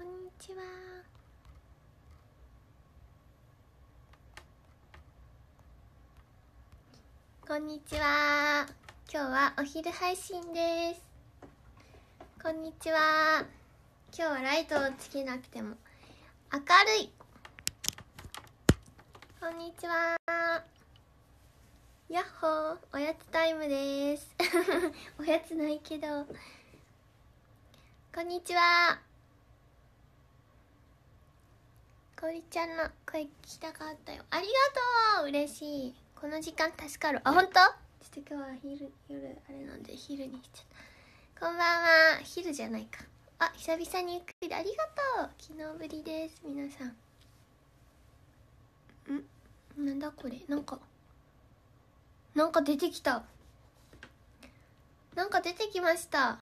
こんにちはこんにちは今日はお昼配信ですこんにちは今日はライトをつけなくても明るいこんにちはやっほーおやつタイムです おやつないけどこんにちはかおりちゃんの声聞きたかったよありがとう嬉しいこの時間助かるあ本当ちょっと今日は昼夜あれなんで昼にしちゃったこんばんは昼じゃないかあ久々にゆっくりでありがとう昨日ぶりです皆さんんなんだこれなんかなんか出てきたなんか出てきました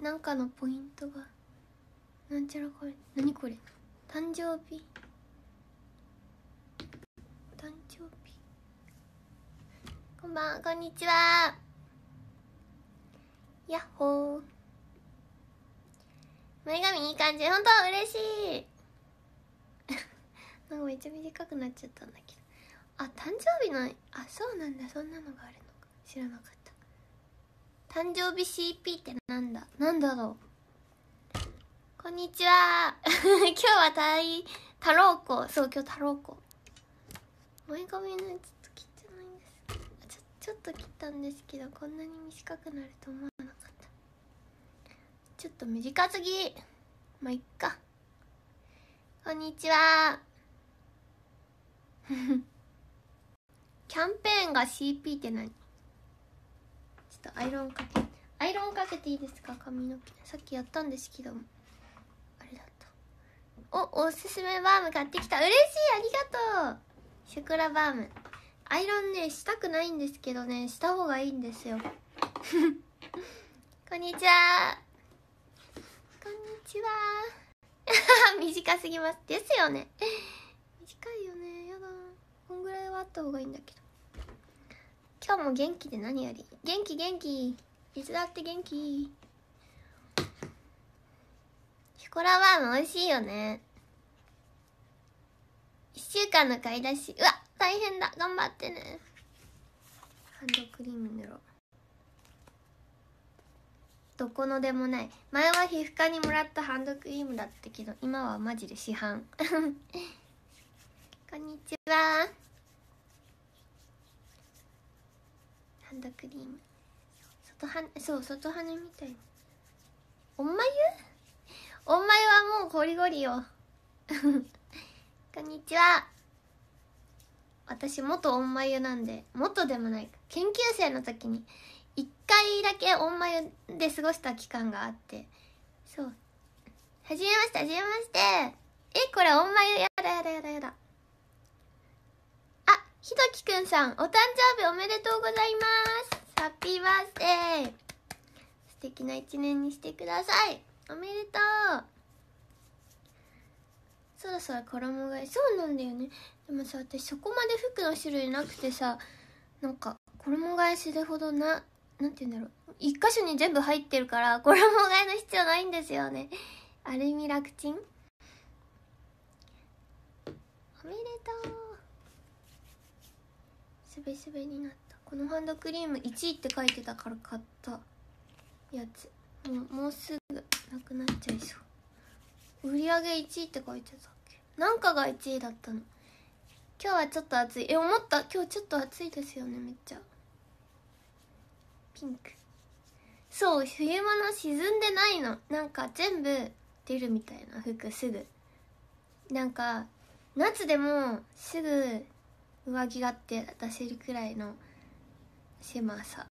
なんかのポイントがなんちゃらこれ何これ誕生日誕生日こんばんこんにちはやっほー前髪いい感じほんと嬉しい なんかめっちゃ短くなっちゃったんだけどあ誕生日のあそうなんだそんなのがあるのか知らなかった誕生日 CP ってなんだなんだろうこんにちは。今日はた太郎子。そう、今日太郎子。前髪ねちょっと切ってないんですちょ。ちょっと切ったんですけど、こんなに短くなると思わなかった。ちょっと短すぎ。まあ、いっか。こんにちは。キャンペーンが CP って何ちょっとアイロンかけアイロンかけていいですか髪の毛さっきやったんですけどおおすすめバーム買ってきた嬉しいありがとうシュクラバームアイロンねしたくないんですけどねした方がいいんですよ こんにちはこんにちは 短すぎますですよね短いよねやだこんぐらいはあった方がいいんだけど今日も元気で何より元気元気手伝って元気コラワーム美味しいよね。1週間の買い出し。うわ、大変だ。頑張ってね。ハンドクリーム塗ろう。どこのでもない。前は皮膚科にもらったハンドクリームだったけど、今はマジで市販。こんにちは。ハンドクリーム。外は、そう、外羽みたい。おまゆお前はもうゴリゴリよ こんにちは私元おんまゆなんで元でもないか研究生の時に1回だけおんまゆで過ごした期間があってそうはじめましてはじめましてえこれおんまゆやだやだやだやだあひどきくんさんお誕生日おめでとうございますハッピーバースデー素敵な一年にしてくださいおめでとうそろそろ衣替えそうなんだよねでもさ私そこまで服の種類なくてさなんか衣替えするほどな何て言うんだろう一箇所に全部入ってるから衣替えの必要ないんですよねアルミ楽ちんおめでとうすべすべになったこのハンドクリーム1位って書いてたから買ったやつもうもうすぐなくなっちゃいそう売り上げ1位って書いてたっけなんかが1位だったの今日はちょっと暑いえ思った今日ちょっと暑いですよねめっちゃピンクそう冬物沈んでないのなんか全部出るみたいな服すぐなんか夏でもすぐ上着があって出せるくらいの狭さ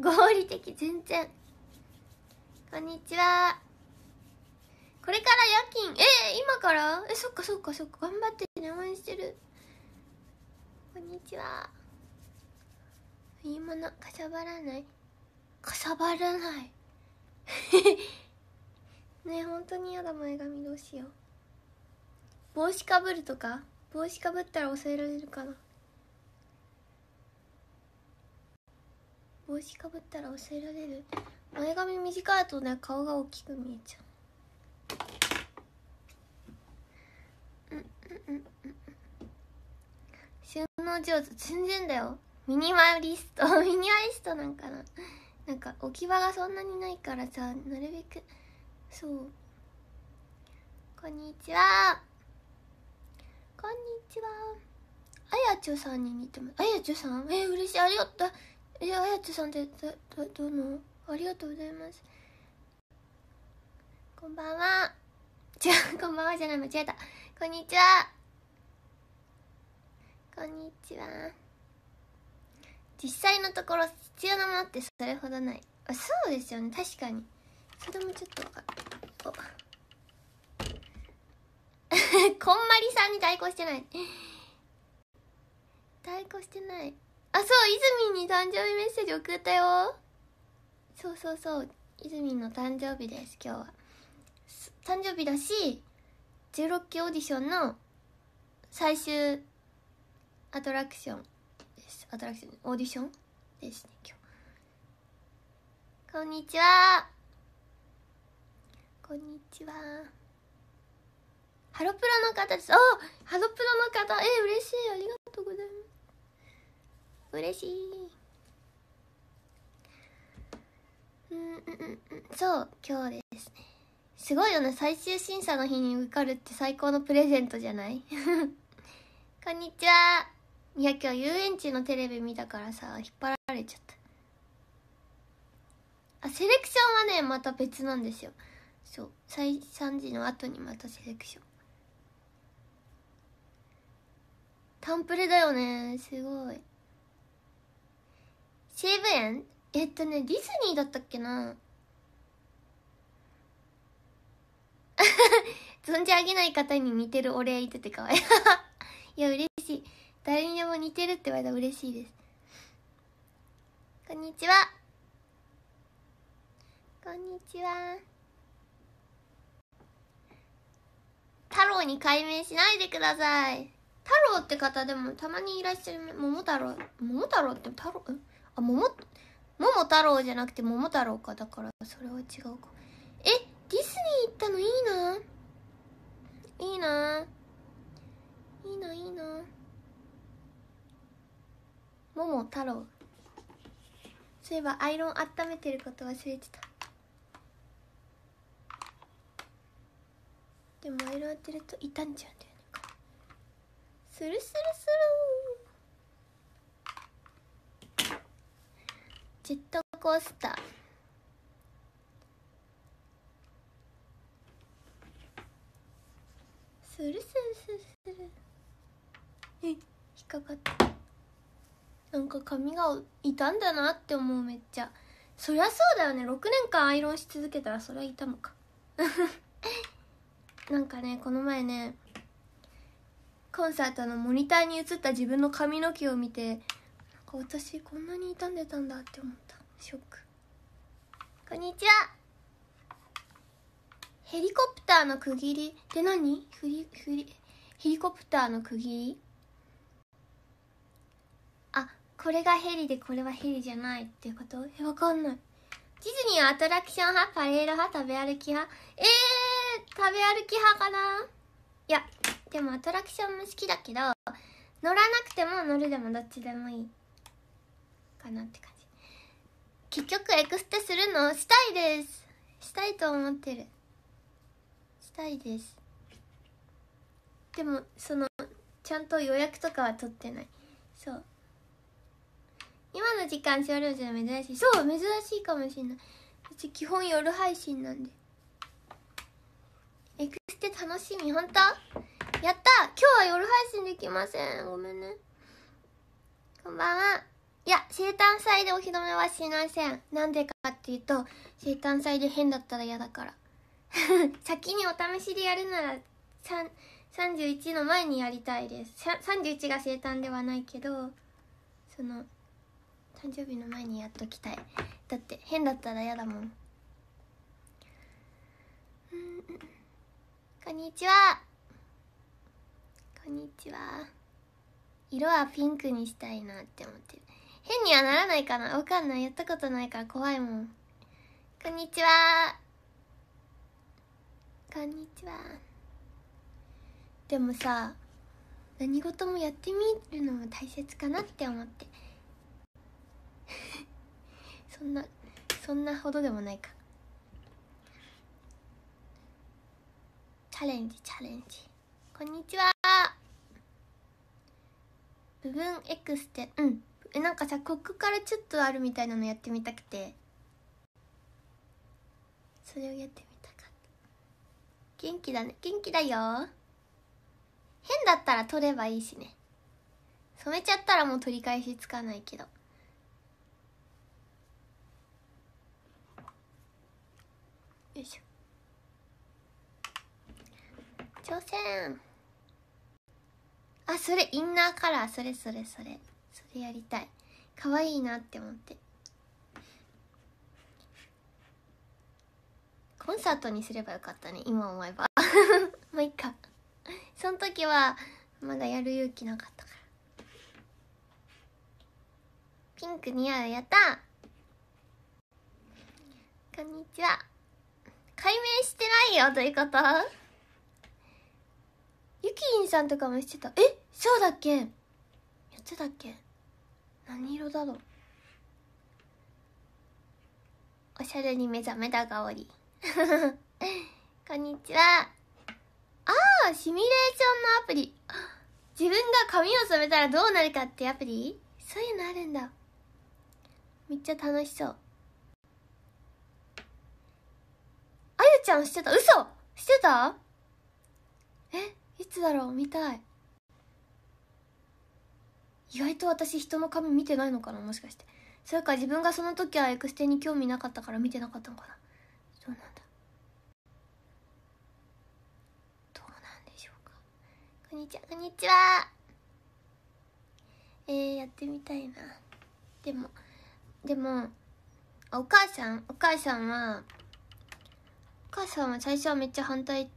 合理的全然こんにちは。これから夜勤。え今からえ、そっかそっかそっか。頑張って寝応してる。こんにちは。いいもの、かさばらない。かさばらない。ね本当に嫌だ前髪どうしよう帽子かぶるとか帽子かぶったら抑えられるかな帽子かぶったら抑えられる前髪短いとね顔が大きく見えちゃううんうんうんうん収納上手全然だよミニマリスト ミニマリストなんかななんか置き場がそんなにないからさなるべくそうこんにちはこんにちはあやちょさんに似てますあやちょさんえー、嬉しいありがとうえー、あやちょさんってどどどのありがとうございますこんばんは違う こんばんはじゃない間違えたこんにちはこんにちは実際のところ必要なものってそれほどないあそうですよね確かにそれもちょっとかる こんまりさんに対抗してない対抗してないあそう泉に誕生日メッセージ送ったよそうそうそう泉の誕生日です今日は誕生日だし16期オーディションの最終アトラクションですアトラクションオーディションですね今日こんにちはこんにちはハロプロの方ですおハロプロの方え嬉しいありがとうございます嬉しいうんうんうんそう今日ですねすごいよね最終審査の日に受かるって最高のプレゼントじゃない こんにちはいや今日遊園地のテレビ見たからさ引っ張られちゃったあセレクションはねまた別なんですよそう再3時の後にまたセレクションタンプレだよねすごい西武園えっとねディズニーだったっけな 存じ上げない方に似てるお礼言っててかわいい いや嬉しい誰にでも似てるって言われたら嬉しいですこんにちはこんにちは太郎に改名しないでください太郎って方でもたまにいらっしゃる桃太郎桃太郎って太郎あ桃桃太郎じゃなくて桃太郎かだからそれは違うかえディズニー行ったのいいないいないいないいな桃太郎そういえばアイロン温めてること忘れてたでもアイロン当てると傷んじゃうんだよねするするするジェットコースターするするするするえ引っかかったなんか髪が傷んだなって思うめっちゃそりゃそうだよね6年間アイロンし続けたらそりゃたむか なんかねこの前ねコンサートのモニターに映った自分の髪の毛を見てか私こんなに傷んでたんだって思ったショックこんにちはヘリコプターの区切りって何フリフリヘリコプターの区切りあこれがヘリでこれはヘリじゃないってことえわかんないディズニーはアトラクション派パレード派食べ歩き派えー、食べ歩き派かないやでもアトラクションも好きだけど乗らなくても乗るでもどっちでもいいかなって感じ結局エクステするのしたいですしたいと思ってるしたいですでもそのちゃんと予約とかは取ってないそう今の時間少量じゃ珍しいそう珍しいかもしんないうち基本夜配信なんでエクステ楽しみ本当やった今日は夜配信できませんごめんねこんばんはいや、生誕祭でお披露目はしません。なんでかっていうと、生誕祭で変だったら嫌だから。先にお試しでやるなら、31の前にやりたいです。31が生誕ではないけど、その、誕生日の前にやっときたい。だって、変だったら嫌だもん。ん、こんにちは。こんにちは。色はピンクにしたいなって思ってる。変にはならないかなわかんない。やったことないから怖いもん。こんにちは。こんにちは。でもさ、何事もやってみるのも大切かなって思って。そんな、そんなほどでもないか。チャレンジ、チャレンジ。こんにちは。部分 X って、うん。えなんかさここからちょっとあるみたいなのやってみたくてそれをやってみたかった元気だね元気だよ変だったら取ればいいしね染めちゃったらもう取り返しつかないけどよいしょ挑戦あそれインナーカラーそれそれそれそれやりたい可愛いなって思ってコンサートにすればよかったね今思えばまあいっかその時はまだやる勇気なかったからピンク似合うやったこんにちは解明してないよということゆきりんさんとかもしてたえそうだっけやってたっけ何色だろうおしゃれに目覚めた香り こんにちはああシミュレーションのアプリ自分が髪を染めたらどうなるかってアプリそういうのあるんだめっちゃ楽しそうあゆちゃんしてた嘘してたえいつだろう見たい意外と私人の髪見てないのかなもしかしてそれか自分がその時はエクステに興味なかったから見てなかったのかなそうなんだどうなんでしょうかこんにちはこんにちはえー、やってみたいなでもでもお母さんお母さんはお母さんは最初はめっちゃ反対っ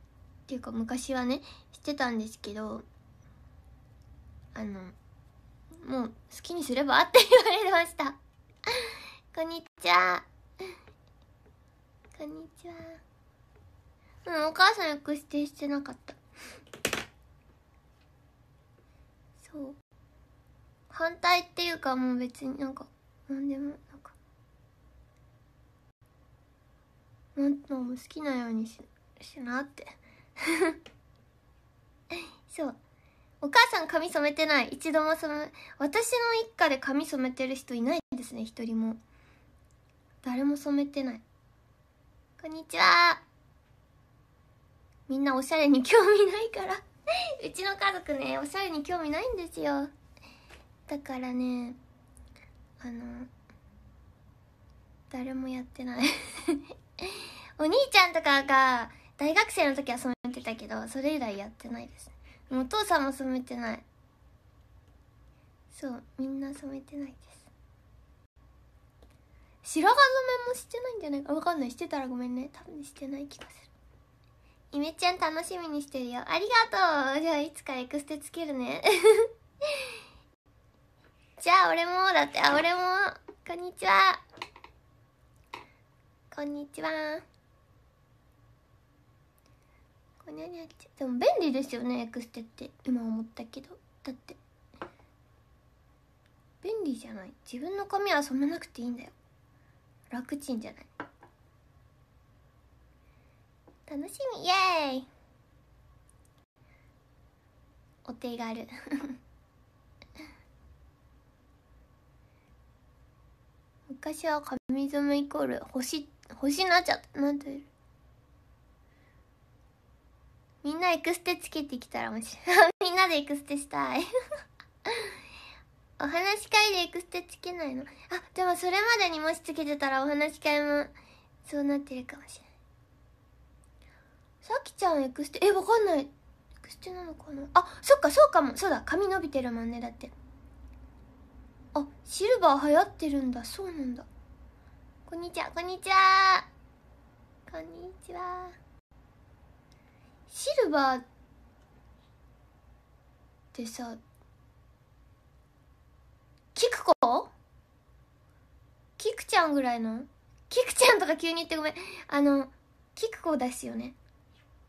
ていうか昔はねしてたんですけどあのもう好きにすればって言われました こんにちはこんにちはうんお母さんよく指定してなかったそう反対っていうかもう別になんか何でもなんかなんも好きなようにししなって そうお母さん髪染めてない一度もその私の一家で髪染めてる人いないんですね一人も誰も染めてないこんにちはみんなおしゃれに興味ないから うちの家族ねおしゃれに興味ないんですよだからねあの誰もやってない お兄ちゃんとかが大学生の時は染めてたけどそれ以来やってないですねもお父さんも染めてないそうみんな染めてないです白髪染めもしてないんじゃないかわかんないしてたらごめんね多分してない気がするイめちゃん楽しみにしてるよありがとうじゃあいつかエクステつけるね じゃあ俺もだってあ俺もこんにちはこんにちはにゃにゃちでも便利ですよねエクステって今思ったけどだって便利じゃない自分の髪は染めなくていいんだよ楽ちんじゃない楽しみイエーイお手軽 昔は髪染めイコール星星になっちゃったなんていうみんなエクステつけてきたら面白い みんなでエクステしたい お話し会でエクステつけないのあでもそれまでにもしつけてたらお話し会もそうなってるかもしれないさきちゃんエクステえわかんないエクステなのかなあそっかそうかもそうだ髪伸びてるもんねだってあシルバー流行ってるんだそうなんだこんにちはこんにちはこんにちはシルバーってさキクコキクちゃんぐらいのキクちゃんとか急に言ってごめんあのキクコですよね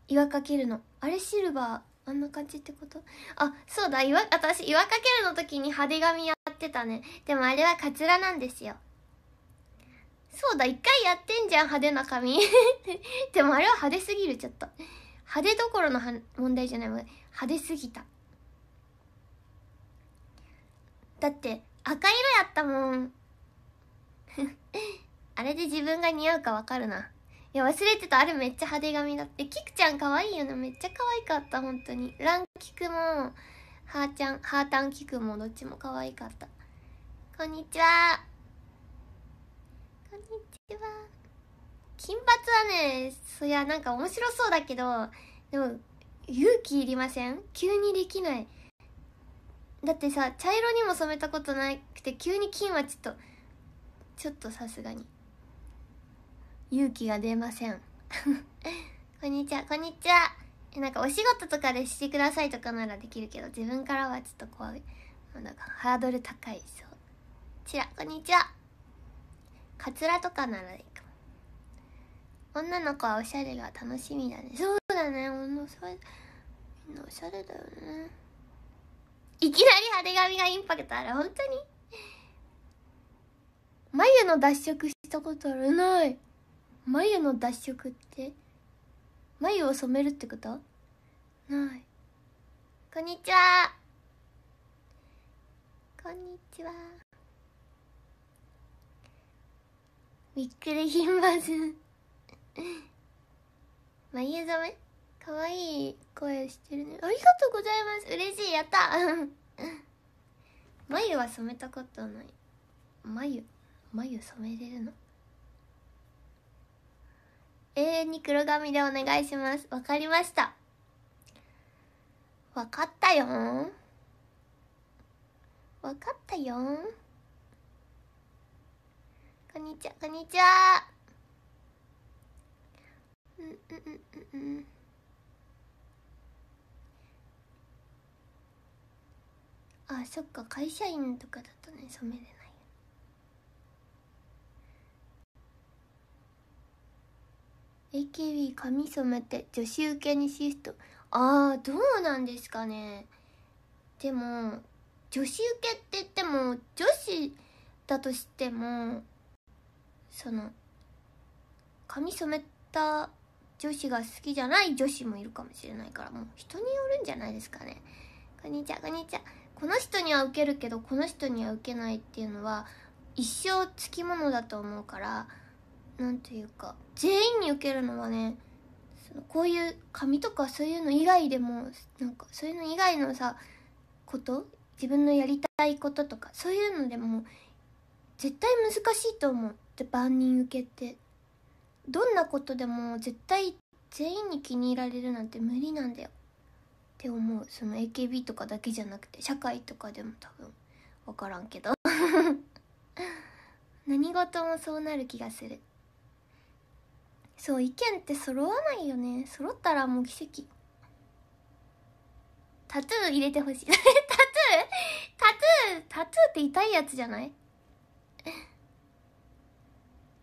岩かけるのあれシルバーあんな感じってことあそうだ岩私岩かけるの時に派手髪やってたねでもあれはカツラなんですよそうだ一回やってんじゃん派手な髪 でもあれは派手すぎるちょっと派手どころの問題じゃない派手すぎただって赤色やったもん あれで自分が似合うかわかるないや忘れてたあれめっちゃ派手髪だってキクちゃん可愛いよねめっちゃ可愛かった本当にランキクもハーちゃんハータンキクもどっちも可愛かったこんにちはこんにちは金髪はねそりゃなんか面白そうだけどでも勇気いりません急にできないだってさ茶色にも染めたことなくて急に金はちょっとちょっとさすがに勇気が出ませんこんにちはこんにちはなんかお仕事とかでしてくださいとかならできるけど自分からはちょっと怖いなんかハードル高いそうちらこんにちはカツラとかならい女の子はおしゃれが楽しみだねそうだね女おしゃれみんなおしゃれだよねいきなり派手髪がインパクトある本当に眉の脱色したことあるない眉の脱色って眉を染めるってことないこんにちはこんにちはびっくりひんまず 眉染めかわいい声してるねありがとうございます嬉しいやった 眉は染めたことない眉眉染めれるの永遠に黒髪でお願いしますわかりましたわかったよんわかったよんこんにちはこんにちはうんうんうんうんうんあそっか会社員とかだとね染めれない AKB 髪染めて女子受けにシフトああどうなんですかねでも女子受けって言っても女子だとしてもその髪染めた女子が好きじゃない女子もいるかもしれないからもう人によるんじゃないですかねこんにちはこんにちはこの人にはウケるけどこの人にはウケないっていうのは一生つきものだと思うから何ていうか全員にウケるのはねそのこういう紙とかそういうの以外でもなんかそういうの以外のさこと自分のやりたいこととかそういうのでも絶対難しいと思うて万人受けってどんなことでも絶対全員に気に入られるなんて無理なんだよって思うその AKB とかだけじゃなくて社会とかでも多分分からんけど 何事もそうなる気がするそう意見って揃わないよね揃ったらもう奇跡タトゥー入れてほしい タトゥータトゥータトゥーって痛いやつじゃない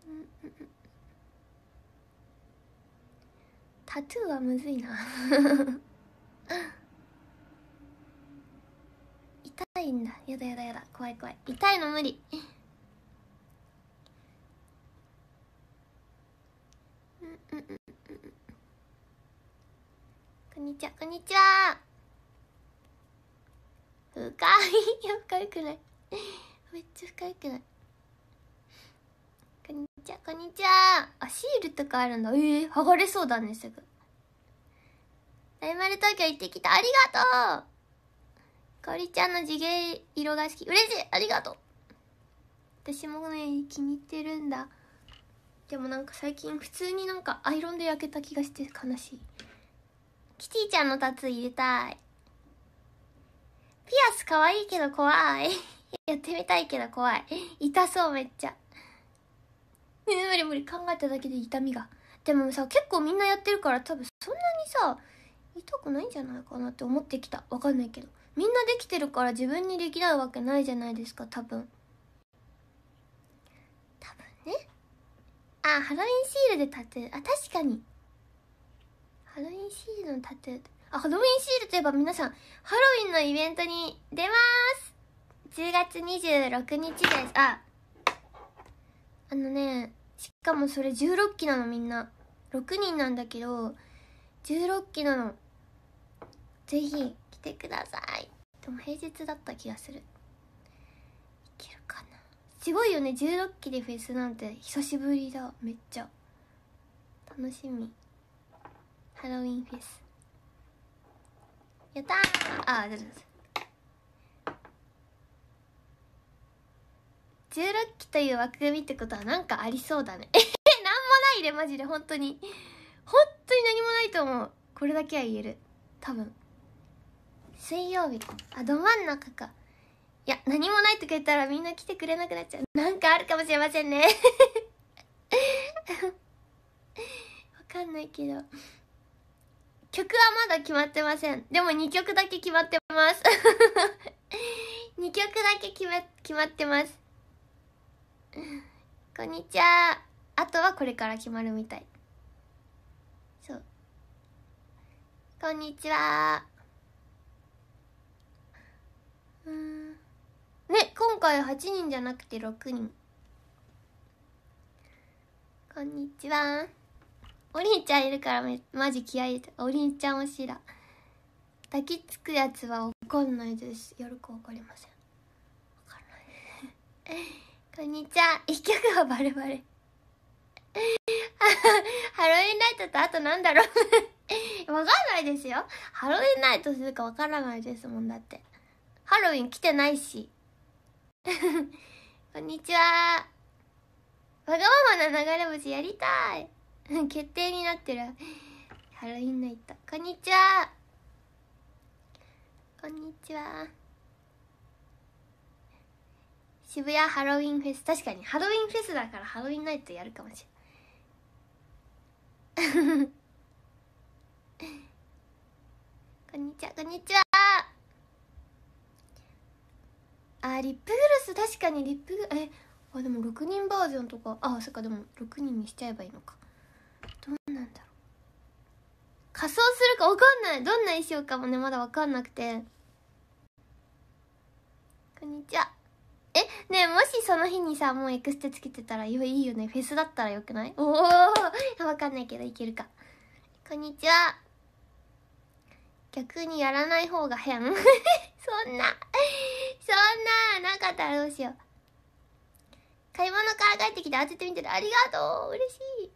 うんうんタトゥーはむずいな 痛いんだやだやだやだ怖い怖い痛いの無理こんにちはこんにちは深い深いくらいめっちゃ深いくらいちは、こんにちは。あ、シールとかあるんだ。えー、剥がれそうだね、すぐ。大丸東京行ってきた。ありがとうかおりちゃんの地毛色が好き。嬉しいありがとう私もね、気に入ってるんだ。でもなんか最近普通になんかアイロンで焼けた気がして悲しい。キティちゃんのタツ入れたい。ピアス可愛いけど怖い。やってみたいけど怖い。痛そうめっちゃ。無理無理考えただけで痛みがでもさ結構みんなやってるから多分そんなにさ痛くないんじゃないかなって思ってきたわかんないけどみんなできてるから自分にできないわけないじゃないですか多分多分ねあハロウィンシールでタトゥーあ確かにハロウィンシールのタトゥーあハロウィンシールといえば皆さんハロウィンのイベントに出ます10月26日ですああのねしかもそれ16期なのみんな6人なんだけど16期なのぜひ来てくださいでも平日だった気がするいけるかなすごいよね16期でフェスなんて久しぶりだめっちゃ楽しみハロウィンフェスやったーああ16期という枠組みってことはなんかありそうだね。え な何もないで、マジで、本当に。本当に何もないと思う。これだけは言える。多分。水曜日。あ、ど真ん中か。いや、何もないとか言ったらみんな来てくれなくなっちゃう。なんかあるかもしれませんね。わかんないけど。曲はまだ決まってません。でも2曲だけ決まってます。2 曲だけ決決まってます。こんにちはあとはこれから決まるみたいそうこんにちはうんね今回8人じゃなくて6人こんにちはお兄ちゃんいるからめマジ気合い入れてお兄ちゃん推しだ抱きつくやつは怒んないですやるくかりません分からないこんにちは。一曲はバレバレ。ハロウィンナイトとあとなんだろう わかんないですよ。ハロウィンナイトするかわからないですもんだって。ハロウィン来てないし。こんにちは。わがままな流れ星やりたい。決定になってる。ハロウィンナイト。こんにちは。こんにちは。渋谷ハロウィンフェス確かにハロウィンフェスだからハロウィンナイトやるかもしれない こんにちはこんにちはあリップグロス確かにリップグえあでも6人バージョンとかあそっかでも6人にしちゃえばいいのかどうなんだろう仮装するか分かんないどんな衣装かもねまだ分かんなくてこんにちはえねえもしその日にさもうエクステつけてたらいいよねフェスだったらよくないおおわかんないけどいけるかこんにちは逆にやらない方が変 そんなそんななかったらどうしよう買い物から帰ってきて当ててみてるありがとう嬉しい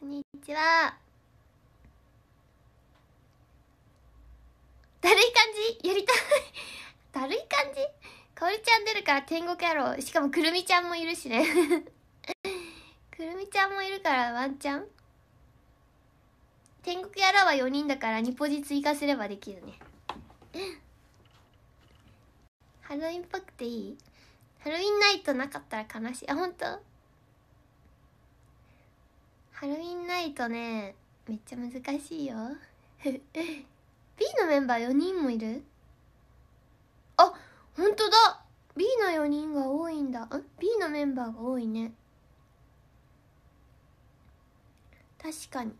こんにちはだるい感じやりたいだるい感じかおりちゃん出るから天国野郎しかもくるみちゃんもいるしね くるみちゃんもいるからワンチャン天国野郎は4人だから2ポジ追加すればできるね ハロウィンっぽくていいハロウィンナイトなかったら悲しいあ本当ハロウィンナイトねめっちゃ難しいよ B のメンバー4人もいる本当だ B の4人が多いんだん B のメンバーが多いね確かに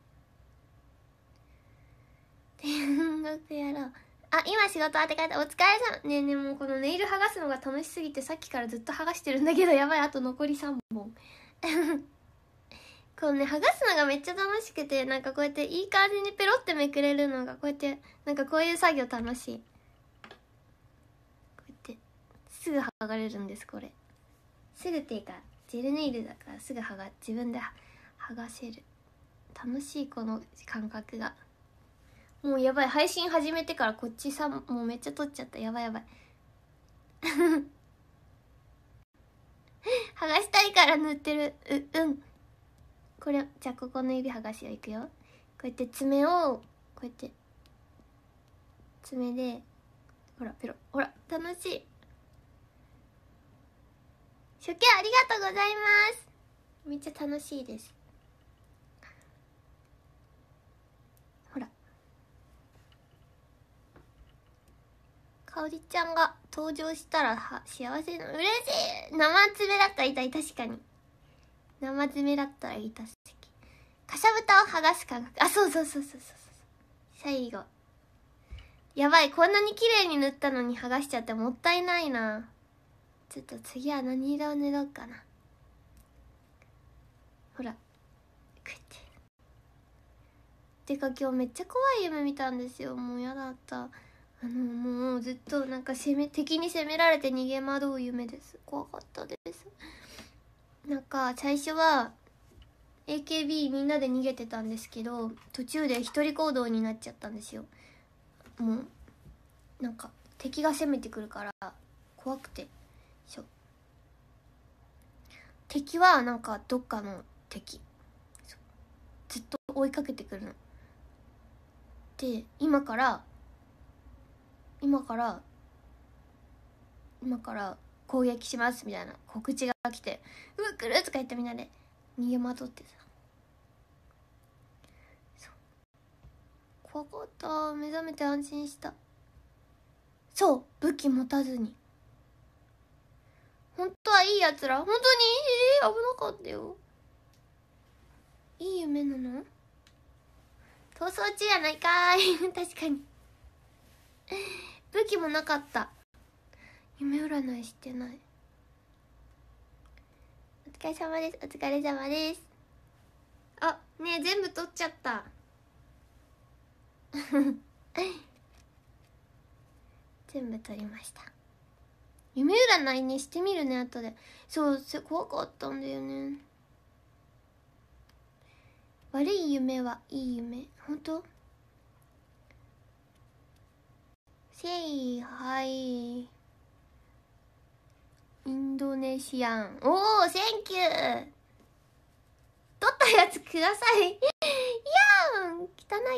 天国やろうあ今仕事当て方お疲れさんねえねえもうこのネイル剥がすのが楽しすぎてさっきからずっと剥がしてるんだけどやばいあと残り3本 こうね剥がすのがめっちゃ楽しくてなんかこうやっていい感じにペロってめくれるのがこうやってなんかこういう作業楽しいすぐ剥がれるんですこれすぐっていうかジェルネイルだからすぐ剥が自分で剥がせる楽しいこの感覚がもうやばい配信始めてからこっちさもうめっちゃ撮っちゃったやばいやばい 剥がしたいから塗ってるううんこれじゃあここの指剥がしをいくよこうやって爪をこうやって爪でほらペロほら楽しい初見ありがとうございますめっちゃ楽しいですほらかおりちゃんが登場したらは幸せの嬉しい生爪だったらたい確かに生爪だったらいすぎかさぶたを剥がす感覚あそうそうそうそうそう最後やばいこんなに綺麗に塗ったのに剥がしちゃってもったいないなちょっと次は何色を塗ろうかなほらこうやっててか今日めっちゃ怖い夢見たんですよもう嫌だったあのもうずっとなんか攻め敵に攻められて逃げ惑う夢です怖かったですなんか最初は AKB みんなで逃げてたんですけど途中で一人行動になっちゃったんですよもうなんか敵が攻めてくるから怖くて敵はなんかどっかの敵ずっと追いかけてくるので今から今から今から攻撃しますみたいな告知が来て「うわ来る!」とか言ってみんなで逃げまとってさ怖かった目覚めて安心したそう武器持たずに本当はいいやつら本当にえー、危なかったよいい夢なの逃走中やないかい 確かに武器もなかった夢占いしてないお疲れ様ですお疲れ様ですあねえ全部取っちゃった 全部取りました夢占いねしてみるね後でそう怖かったんだよね悪い夢はいい夢本当せいはいインドネシアンおおセンキュー取ったやつくださいやん汚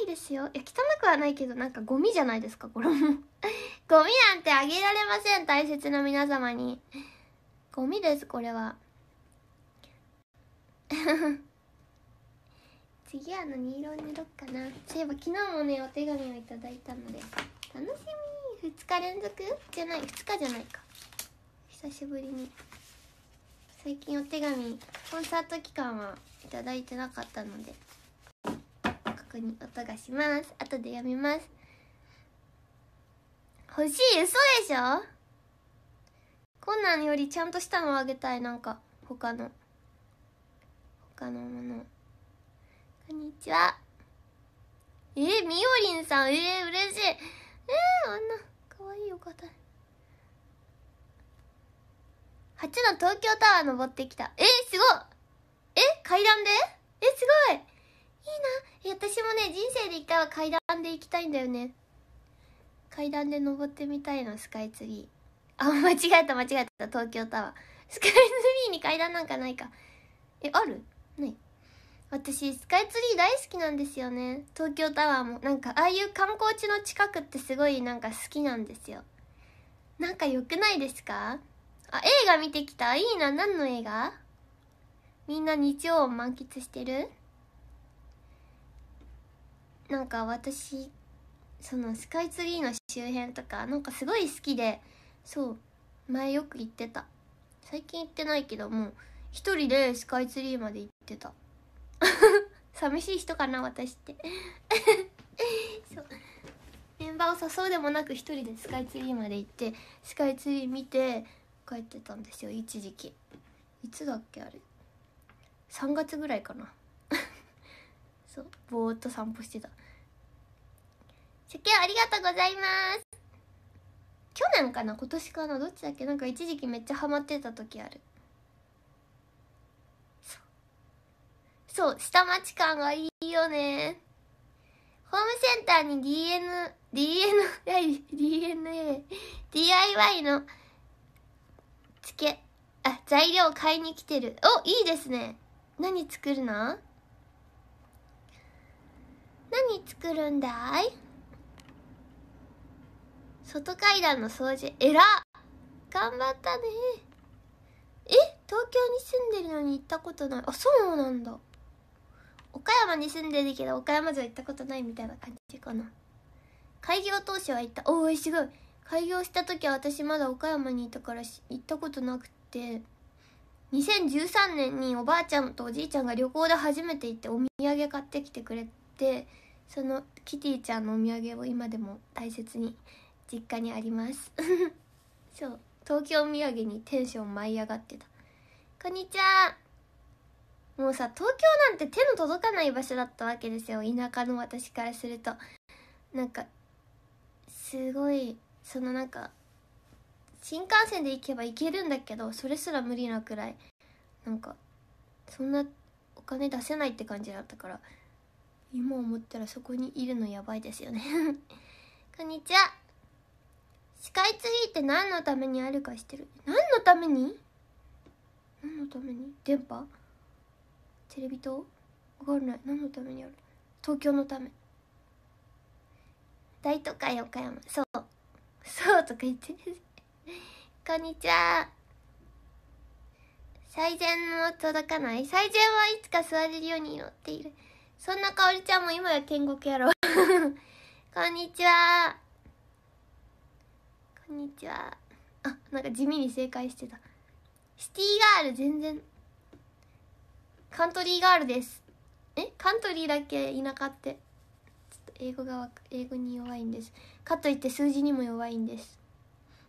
いですよ。いや、汚くはないけど、なんかゴミじゃないですか、これも。ゴミなんてあげられません、大切な皆様に。ゴミです、これは。次は何色に塗ろうかな。そういえば昨日もね、お手紙をいただいたので、楽しみ2日連続じゃない、2日じゃないか。久しぶりに。最近お手紙、コンサート期間はいただいてなかったので、こに音がします後で読みます欲しい嘘でしょこんなんよりちゃんとしたのをあげたいなんか他の他のものこんにちはえー、みおりんさんえー、嬉しいえー、あんな可愛いお方初の東京タワー登ってきたえー、すごいえ階段でえすごいいいな私もね人生で一回は階段で行きたいんだよね階段で登ってみたいのスカイツリーあ間違えた間違えた東京タワースカイツリーに階段なんかないかえあるない私スカイツリー大好きなんですよね東京タワーもなんかああいう観光地の近くってすごいなんか好きなんですよなんか良くないですかあ映画見てきたいいな何の映画みんな日曜を満喫してるなんか私そのスカイツリーの周辺とかなんかすごい好きでそう前よく行ってた最近行ってないけども一人でスカイツリーまで行ってた 寂しい人かな私って そうメンバーを誘うでもなく一人でスカイツリーまで行ってスカイツリー見て帰ってたんですよ一時期いつだっけあれ3月ぐらいかなそうぼーっと散歩してた初見ありがとうございます去年かな今年かなどっちだっけなんか一時期めっちゃハマってた時あるそう下町感がいいよねホームセンターに DN DN DNA DIY のつけあ材料買いに来てるおいいですね何作るの何作るんだい外階段の掃除えら頑張ったねえ東京に住んでるのに行ったことないあそうなんだ岡山に住んでるけど岡山城行ったことないみたいな感じかな開業当初は行ったおおすごい開業した時は私まだ岡山にいたから行ったことなくて2013年におばあちゃんとおじいちゃんが旅行で初めて行ってお土産買ってきてくれてそのキティちゃんのお土産を今でも大切に実家にあります そう東京土産にテンション舞い上がってたこんにちはもうさ東京なんて手の届かない場所だったわけですよ田舎の私からするとなんかすごいそのなんか新幹線で行けば行けるんだけどそれすら無理なくらいなんかそんなお金出せないって感じだったから今思ったらそこにいるのやばいですよね こんにちはスカイツリーって何のためにあるか知ってる何のために何のために電波テレビ塔わかんない何のためにある東京のため大都会岡山そうそうとか言って こんにちは最善も届かない最善はいつか座れるように祈っているそんなかおりちゃんも今や天国やろこんにちはこんにちはあなんか地味に正解してたシティガール全然カントリーガールですえカントリーだけ田舎ってちょっと英語が英語に弱いんですかといって数字にも弱いんです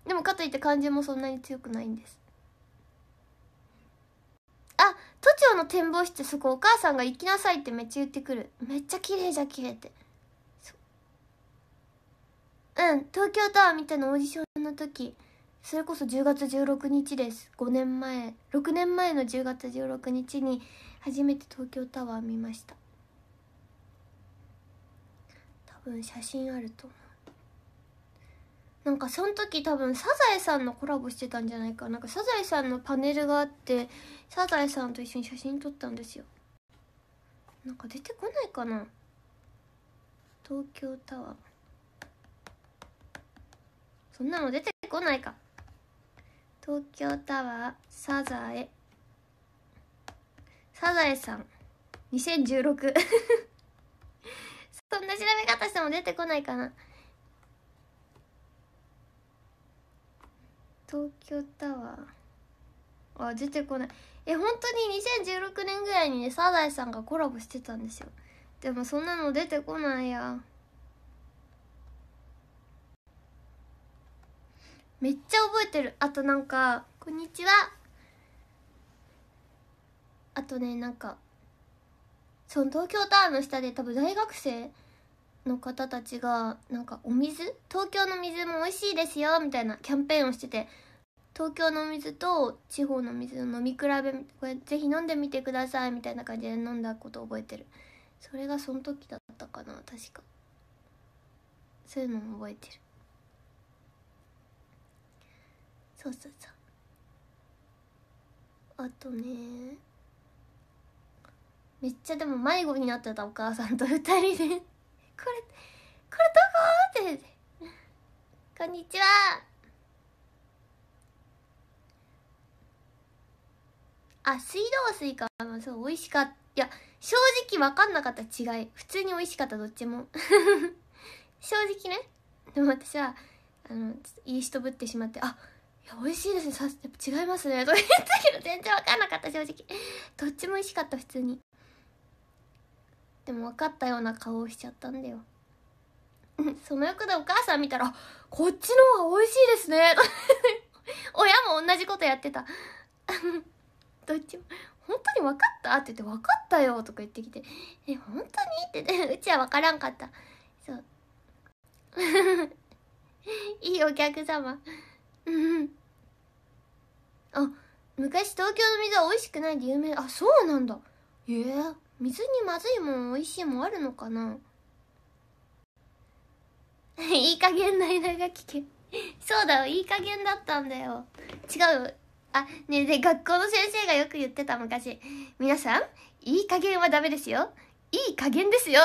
でもかといって漢字もそんなに強くないんです都庁の展望室そこお母さんが行きなさいってめっちゃ言ってくるめっちゃ綺麗じゃ綺麗ってうん東京タワーみたいなオーディションの時それこそ10月16日です5年前6年前の10月16日に初めて東京タワー見ました多分写真あると思うなんかその時多分サザエさんのコラボしてたんじゃないかなんかサザエさんのパネルがあってサザエさんと一緒に写真撮ったんですよなんか出てこないかな東京タワーそんなの出てこないか東京タワーサザエサザエさん2016 そんな調べ方しても出てこないかな東京タワーあ出てこないえ本当に2016年ぐらいにねサザエさんがコラボしてたんですよでもそんなの出てこないやめっちゃ覚えてるあとなんか「こんにちは」あとねなんかその東京タワーの下で多分大学生の方たちがなんかお水東京の水も美味しいですよみたいなキャンペーンをしてて東京の水と地方の水の飲み比べこれぜひ飲んでみてくださいみたいな感じで飲んだこと覚えてるそれがその時だったかな確かそういうのも覚えてるそうそうそうあとねめっちゃでも迷子になってたお母さんと2人でこれこれどこってこんにちはあ水道水かそう美味しかったいや正直分かんなかった違い普通に美味しかったどっちも 正直ねでも私はあのいい人ぶってしまってあいや美味しいですねさやっぱ違いますねと言ったけど全然分かんなかった正直どっちも美味しかった普通にでも分かったような顔をしちゃったんだよ その横でお母さん見たら「こっちの方が美味しいですね」親も同じことやってた どっちも「本当に分かった?」って言って「分かったよ」とか言ってきて「え本当に?」って言ってうちは分からんかったそういいお客様うんあ昔東京の水は美味しくないで有名あそうなんだええー、水にまずいもん美味しいもんあるのかな いい加減な枝が聞けそうだよいい加減だったんだよ違うあ、ねで、学校の先生がよく言ってた昔。皆さん、いい加減はダメですよ。いい加減ですよ。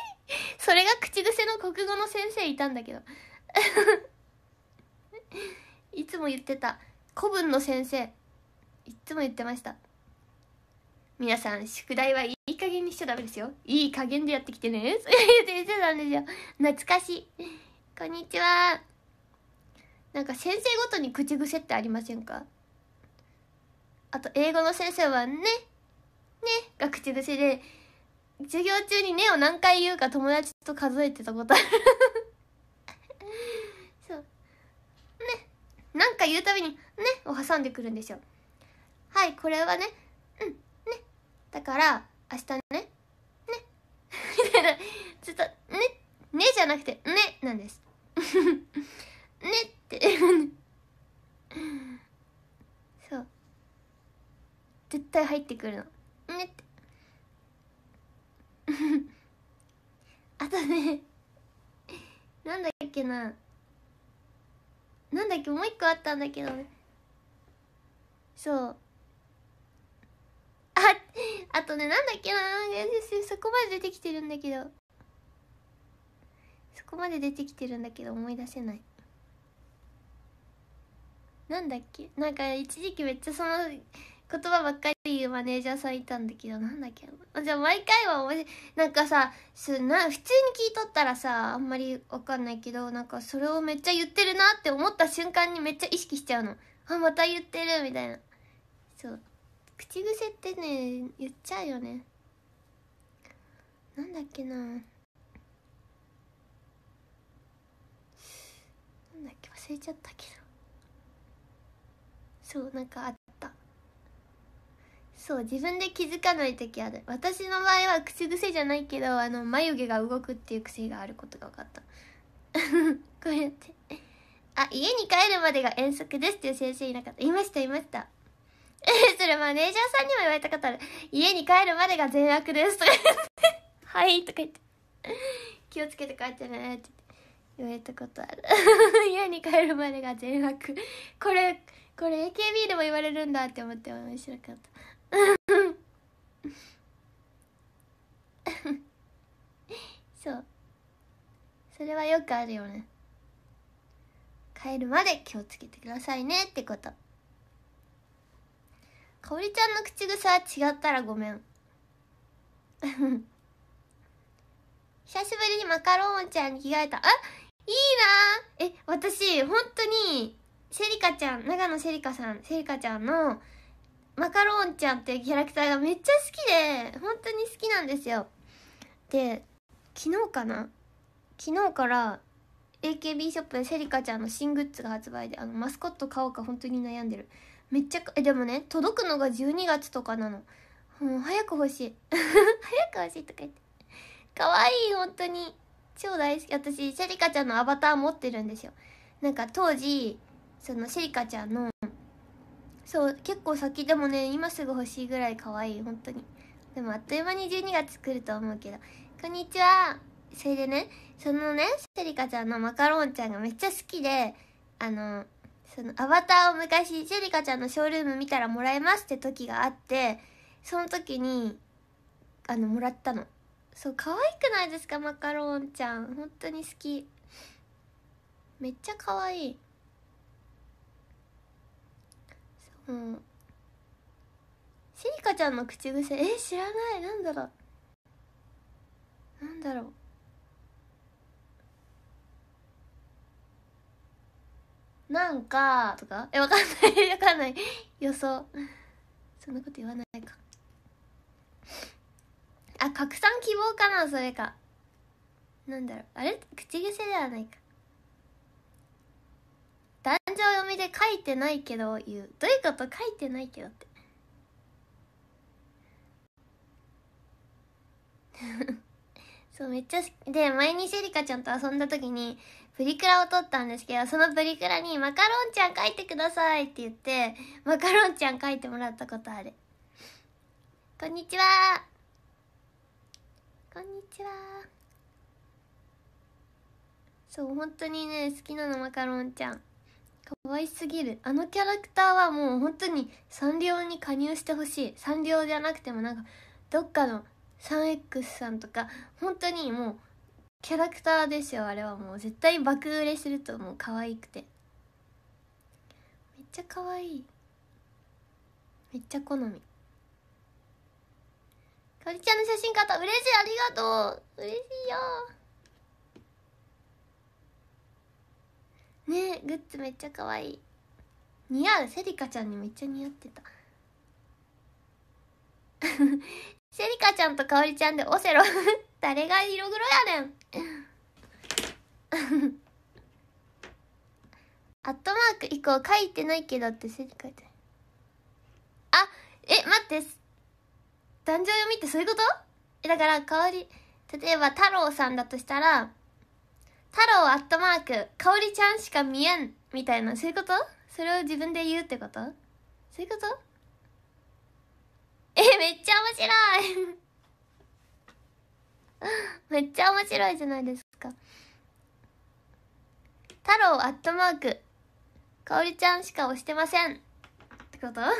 それが口癖の国語の先生いたんだけど。いつも言ってた。古文の先生。いつも言ってました。皆さん、宿題はいい加減にしちゃダメですよ。いい加減でやってきてね。そう言先生なんですよ。懐かしい。こんにちは。なんか先生ごとに口癖ってありませんかあと英語の先生はね、ねが口癖で、授業中にねを何回言うか友達と数えてたことある そう。ね。何か言うたびに、ねを挟んでくるんですよ。はい、これはね、うん、ね。だから、明日ね、ね。みたいな、ちょっと、ね、ねじゃなくて、ねなんです。くるのねって あとねなんだっけななんだっけもう一個あったんだけどそうああとねなんだっけなそこまで出てきてるんだけどそこまで出てきてるんだけど思い出せないなんだっけなんか一時期めっちゃその言葉ばっかり言うマネージャーさんいたんだけどなんだっけじゃあ毎回は面白いなんかさすな普通に聞いとったらさあんまりわかんないけどなんかそれをめっちゃ言ってるなって思った瞬間にめっちゃ意識しちゃうのあまた言ってるみたいなそう口癖ってね言っちゃうよねなんだっけななんだっけ忘れちゃったけどそうなんかそう自分で気づかない時ある私の場合は口癖じゃないけどあの眉毛が動くっていう癖があることが分かった こうやってあ家に帰るまでが遠足ですっていう先生いなかったいましたいましたそれマネージャーさんにも言われたことある家に帰るまでが善悪ですとかはいとか言って気をつけて帰ってねって言われたことある 家に帰るまでが善悪これこれ AKB でも言われるんだって思って面白かった そうそれはよくあるよね帰るまで気をつけてくださいねってことかおりちゃんの口癖は違ったらごめん 久しぶりにマカロンちゃんに着替えたあいいなえ私本当にセリカちゃん長野セリカさんセリカちゃんのマカロンちゃんっていうキャラクターがめっちゃ好きで本当に好きなんですよで昨日かな昨日から AKB ショップでセリカちゃんの新グッズが発売であのマスコット買おうか本当に悩んでるめっちゃえでもね届くのが12月とかなのもう早く欲しい 早く欲しいとか言って可愛い本当に超大好き私セリカちゃんのアバター持ってるんですよなんか当時そのシェリカちゃんのそう結構先でもね今すぐ欲しいぐらい可愛い本当にでもあっという間に12月来ると思うけどこんにちはそれでねそのねセリカちゃんのマカロンちゃんがめっちゃ好きであのそのアバターを昔セリカちゃんのショールーム見たらもらえますって時があってその時にあのもらったのそう可愛くないですかマカロンちゃん本当に好きめっちゃ可愛いうんシリカちゃんの口癖え知らないなんだろうなんだろうなんかとかえわかんないわかんない予想そんなこと言わないかあ拡散希望かなそれかなんだろうあれ口癖ではないか漢字読みで書いてないけど言うどういうこと書いてないけどって そうめっちゃで前にセリカちゃんと遊んだ時にプリクラを撮ったんですけどそのプリクラに「マカロンちゃん書いてください」って言ってマカロンちゃん書いてもらったことあるこんにちはこんにちはそう本当にね好きなのマカロンちゃん可愛すぎるあのキャラクターはもう本当にサンリオに加入してほしいサンリオじゃなくてもなんかどっかの 3X さんとか本当にもうキャラクターですよあれはもう絶対爆売れすると思う可愛くてめっちゃ可愛いめっちゃ好みかおりちゃんの写真買った嬉しいありがとう嬉しいよねグッズめっちゃ可愛い似合うセリカちゃんにめっちゃ似合ってた セリカちゃんとかおりちゃんでオセロ 誰が色黒やねん アットマーク以降書いてないけどってセリカちゃんあえ待って壇上読みってそういうことだからかおり例えば太郎さんだとしたら太郎アットマーク、香ちゃんしか見えん、みたいな、そういうことそれを自分で言うってことそういうことえ、めっちゃ面白い めっちゃ面白いじゃないですか。太郎アットマーク、香ちゃんしか押してません。ってこと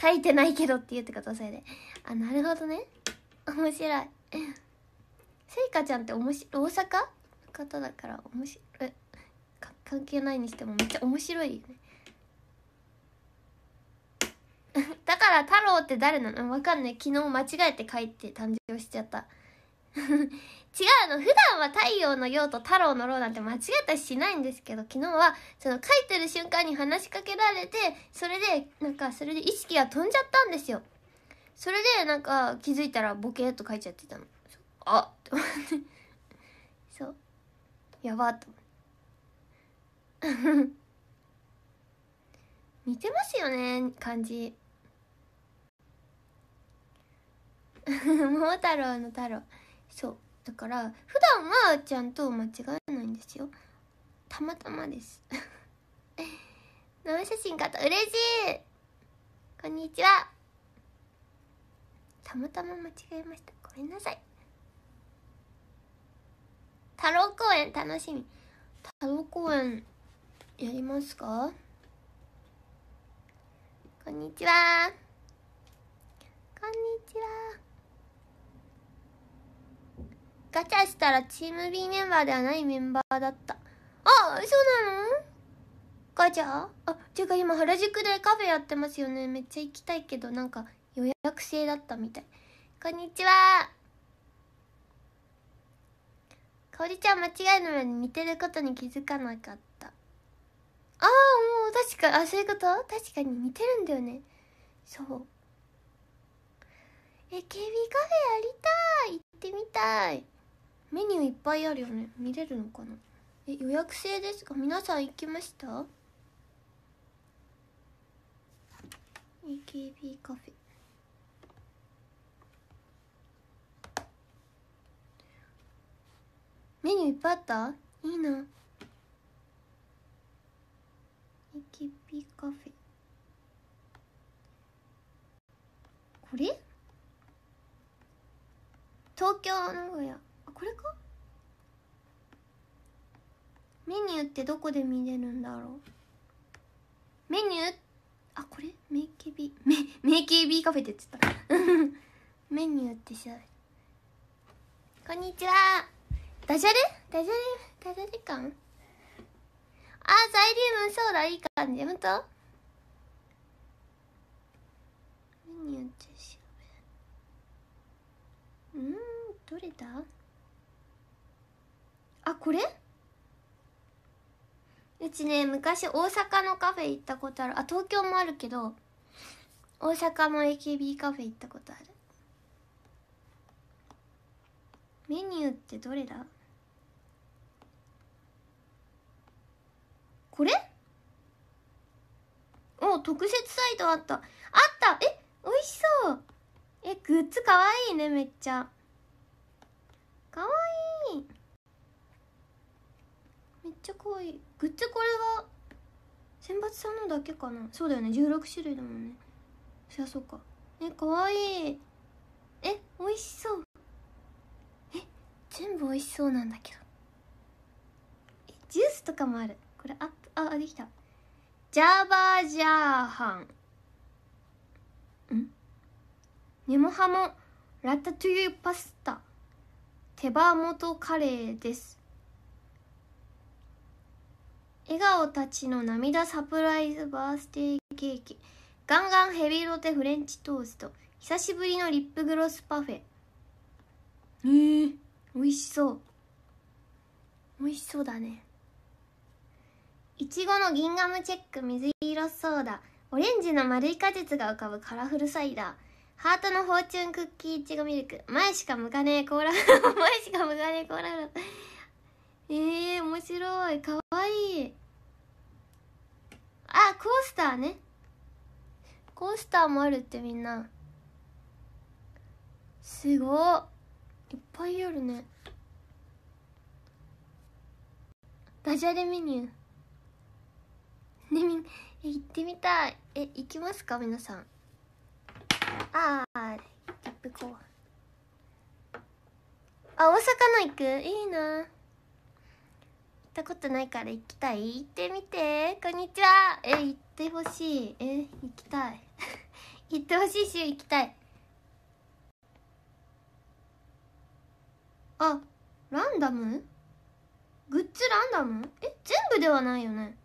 書いてないけどって言うってことそれで。あ、なるほどね。面白い。せいかちゃんっておもし大阪の方だから面白い関係ないにしてもめっちゃ面白いよね だから太郎って誰なのわかんない昨日間違えて書いて誕生しちゃった 違うの普段は太陽の陽と太郎の郎なんて間違えたりしないんですけど昨日はその書いてる瞬間に話しかけられてそれでなんかそれで意識が飛んじゃったんですよそれでなんか気づいたらボケーっと書いちゃってたのあっそうやばっとて 似てますよね感じ 桃太郎の太郎そうだから普段はちゃんと間違えないんですよたまたまです 生写真かと嬉しいこんにちはたまたま間違えましたごめんなさい太郎公園楽しみ。太郎公園やりますかこんにちは。こんにちは。ガチャしたらチーム B メンバーではないメンバーだった。あ、そうなのガチャあ、っていうか今原宿でカフェやってますよね。めっちゃ行きたいけど、なんか予約制だったみたい。こんにちは。かおりちゃん間違いのように似てることに気づかなかったああもう確かあそういうこと確かに似てるんだよねそうえ AKB カフェやりたい行ってみたいメニューいっぱいあるよね見れるのかなえ予約制ですか皆さん行きました AKB カフェメニューいっぱいあったいいなエキピカフェこれ東京名古屋あこれかメニューってどこで見れるんだろうメニューあこれメイケビメメイケビカフェって言ってた メニューって調べこんにちはダジャレダジャレダジャレ感あ、ザイリウムソーダいい感じ。ほんとメニュー中止。うん、どれだあ、これうちね、昔大阪のカフェ行ったことある。あ、東京もあるけど、大阪も AKB カフェ行ったことある。メニューってどれだこれお特設サイトあったあったえ美味しそうえグッズかわいいねめっちゃかわいいめっちゃかわいいグッズこれは選抜さんのだけかなそうだよね16種類だもんねそりゃそうかえかわいいえ美味しそうえ全部美味しそうなんだけどえジュースとかもあるこれああできたジャバジャーハンんネモハモラタトゥユユパスタ手羽元カレーです笑顔たちの涙サプライズバースデーケーキガンガンヘビロテフレンチトースト久しぶりのリップグロスパフェえー、美味しそう美味しそうだねいちごのギンガムチェック水色ソーダオレンジの丸い果実が浮かぶカラフルサイダーハートのフォーチュンクッキーいちごミルク前しか向かねえコーラ 前しか向かねえコーラルえー、面白いかわいいあコースターねコースターもあるってみんなすごいっぱいあるねダジャレメニューねみ行ってみたいえ行きますか皆さんあーリップコーあ大阪の行くいいな行ったことないから行きたい行ってみてこんにちはえ行ってほしいえ行きたい 行ってほしいし行きたいあランダムグッズランダムえ全部ではないよね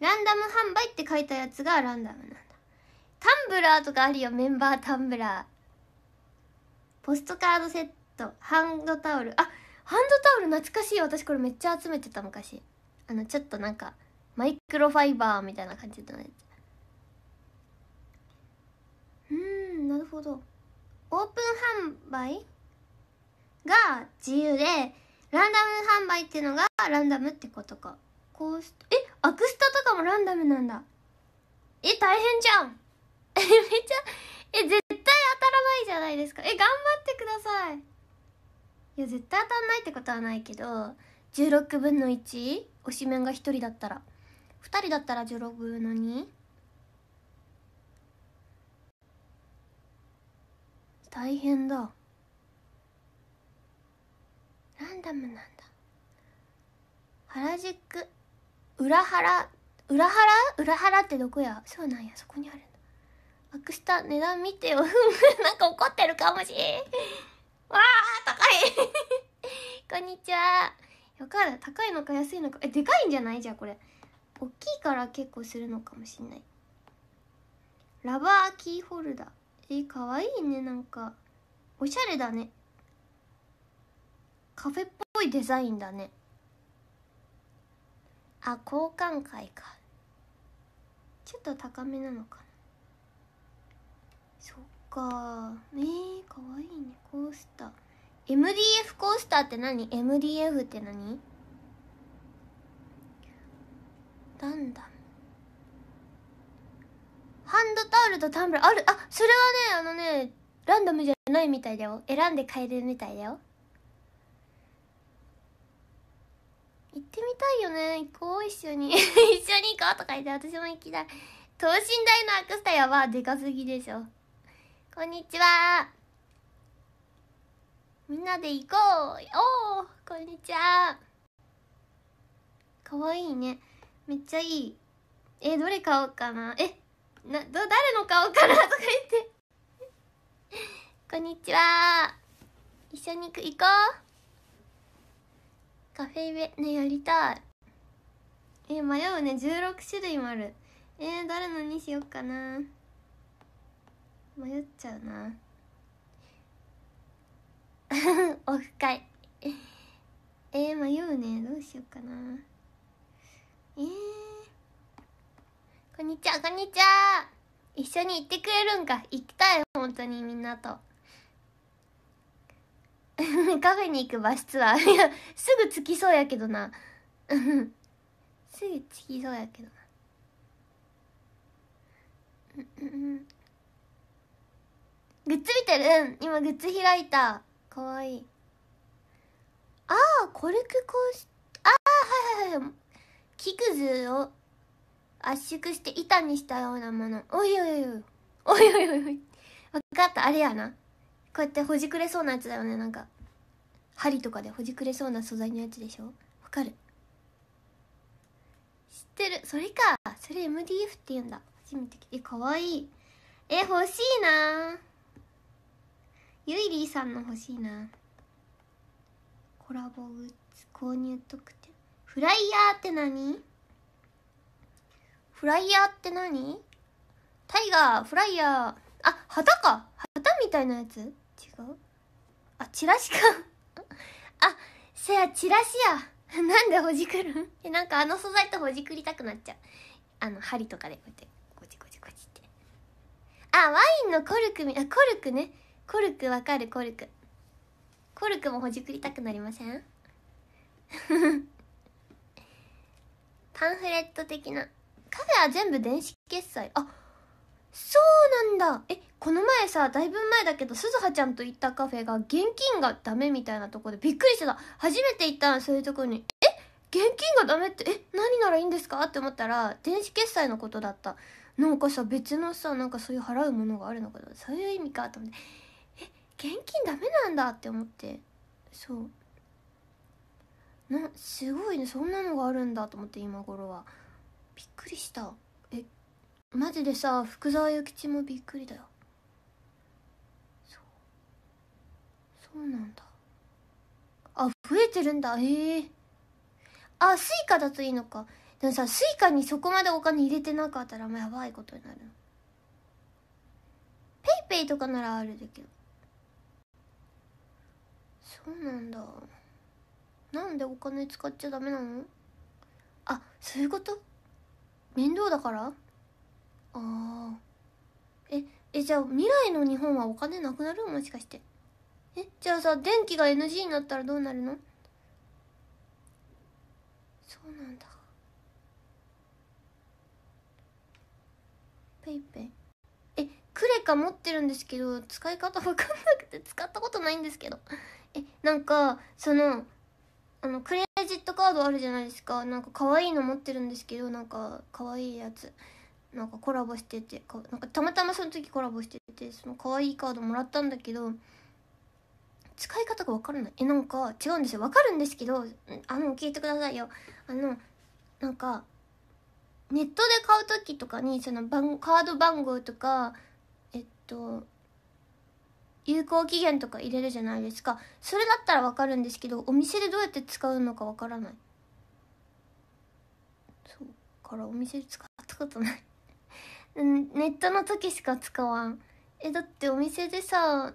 ランダム販売って書いたやつがランダムなんだタンブラーとかあるよメンバータンブラーポストカードセットハンドタオルあハンドタオル懐かしい私これめっちゃ集めてた昔あのちょっとなんかマイクロファイバーみたいな感じのやつうんなるほどオープン販売が自由でランダム販売っていうのがランダムってことかこうしてえアクスタとかもランダムなんだえ大変じゃん めっちゃえ絶対当たらないじゃないですかえ頑張ってくださいいや絶対当たんないってことはないけど16分の1推しメンが1人だったら2人だったら16分の 2? 大変だランダムなんだ原宿裏腹裏腹裏腹ってどこやそうなんやそこにあるんだアクスタ値段見てよ なんか怒ってるかもしれんわあ高い こんにちはよかた高いのか安いのかえでかいんじゃないじゃあこれ大きいから結構するのかもしんないラバーキーホルダーえかわいいねなんかおしゃれだねカフェっぽいデザインだねあ交換会かちょっと高めなのかなそっかえー、かわいいねコースター MDF コースターって何 ?MDF って何だんだんハンドタオルとタンブラーあるあそれはねあのねランダムじゃないみたいだよ選んで買えるみたいだよ行ってみたいよね行こう一緒に 一緒に行こうとか言って私も行きたい等身大のアクスタやばでかすぎでしょこんにちはみんなで行こうおおこんにちはかわいいねめっちゃいいえどれ買おうかなえなど誰の買おうかなとか言ってこんにちは一緒に行こうカフェイベねやりたいえ迷うね16種類もあるえー、誰のにしよっかな迷っちゃうな オフ会えー、迷うねどうしようかなえー、こんにちはこんにちは一緒に行ってくれるんか行きたい本当にみんなと カフェに行くバスツアー。いや、すぐ着きそうやけどな。すぐ着きそうやけどな。グッズ見てるうん今グッズ開いたかわいいああコルクこうしああはいはいはい木くずを圧縮して板にしたようなものおいおいおいおいおいおいおいかったあれやなこうやってほじくれそうなやつだよねなんか針とかでほじくれそうな素材のやつでしょわかる知ってるそれかそれ MDF って言うんだ初めて聞いてかわいいえ欲しいなゆいりーさんの欲しいなコラボグッズ購入特典フライヤーって何フライヤーって何タイガーフライヤーあ旗かみたいなやつ違うあチラシか あせやチラシや なんでほじくる えなんかあの素材とほじくりたくなっちゃうあの針とかでこうやってこちこちこちってあワインのコルクみあコルクねコルクわかるコルクコルクもほじくりたくなりませんパンフレット的なカフェは全部電子決済あそうなんだえこの前さだいぶ前だけど鈴葉ちゃんと行ったカフェが現金がダメみたいなとこでびっくりしてた初めて行ったそういうとこにえ現金がダメってえ何ならいいんですかって思ったら電子決済のことだったなんかさ別のさなんかそういう払うものがあるのかなそういう意味かと思ってえ現金ダメなんだって思ってそうなすごいねそんなのがあるんだと思って今頃はびっくりした。マジでさ福沢諭吉もびっくりだよそうそうなんだあ増えてるんだへえあスイカだといいのかでもさスイカにそこまでお金入れてなかったらもうやばいことになるペイペイとかならあるだけどそうなんだなんでお金使っちゃダメなのあそういうこと面倒だからああええじゃあ未来の日本はお金なくなるもしかしてえじゃあさ電気が NG になったらどうなるのそうなんだペイペイえクレカ持ってるんですけど使い方分かんなくて使ったことないんですけどえなんかそのあのクレジットカードあるじゃないですかなんか可愛いの持ってるんですけどなんか可愛いやつなんかコラボしててかなんかたまたまその時コラボしててその可愛いカードもらったんだけど使い方が分からないえなんか違うんですよ分かるんですけどあの聞いてくださいよあのなんかネットで買う時とかにその番カード番号とかえっと有効期限とか入れるじゃないですかそれだったら分かるんですけどお店でどうやって使うのか分からないそうからお店で使ったことないうん、ネットの時しか使わん。え、だってお店でさ、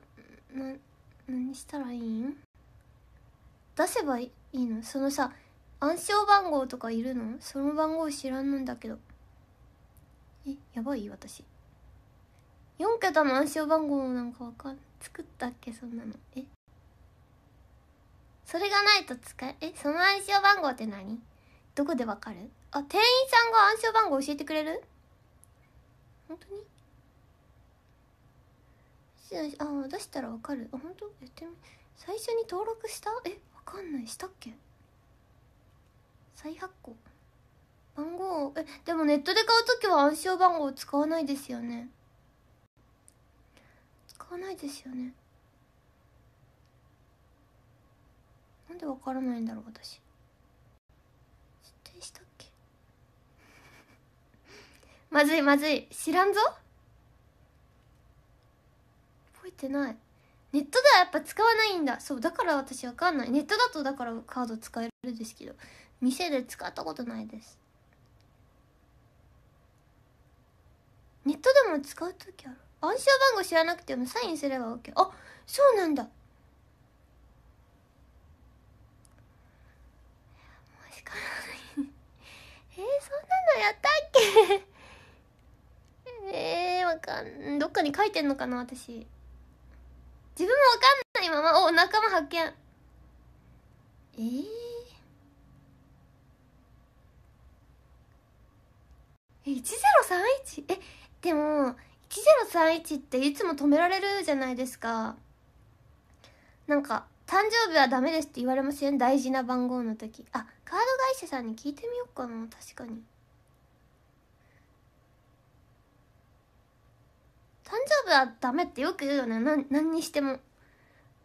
な、何したらいいん出せばいいのそのさ、暗証番号とかいるのその番号知らんのんだけど。え、やばい私。4桁の暗証番号なんかわかん、作ったっけそんなの。えそれがないと使え、え、その暗証番号って何どこでわかるあ、店員さんが暗証番号教えてくれる本当にあ出したらわかるあ本当やってみ最初に登録したえわかんないしたっけ再発行番号えでもネットで買う時は暗証番号を使わないですよね使わないですよねなんでわからないんだろう私まずいまずい知らんぞ覚えてないネットではやっぱ使わないんだそうだから私わかんないネットだとだからカード使えるんですけど店で使ったことないですネットでも使う時ある暗証番号知らなくてもサインすれば OK あそうなんだもしかしえー、そんなのやったっけえー、わかん、どっかに書いてんのかな、私。自分もわかんないまま、お、仲間発見。えー。え、1031? え、でも、1031っていつも止められるじゃないですか。なんか、誕生日はダメですって言われません大事な番号の時。あ、カード会社さんに聞いてみようかな、確かに。生日はダメってよく言うよね何にしても